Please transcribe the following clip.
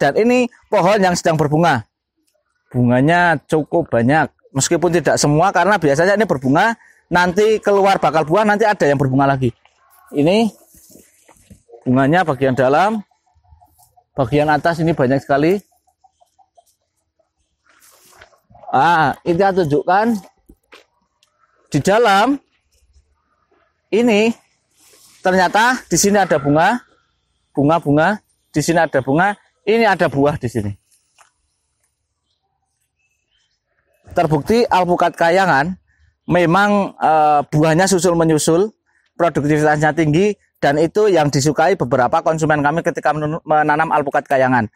dan ini pohon yang sedang berbunga bunganya cukup banyak meskipun tidak semua karena biasanya ini berbunga nanti keluar bakal buah nanti ada yang berbunga lagi ini bunganya bagian dalam bagian atas ini banyak sekali ah ini tunjukkan di dalam ini ternyata di sini ada bunga bunga-bunga di sini ada bunga ini ada buah di sini. Terbukti alpukat kayangan memang e, buahnya susul menyusul, produktivitasnya tinggi dan itu yang disukai beberapa konsumen kami ketika menanam alpukat kayangan.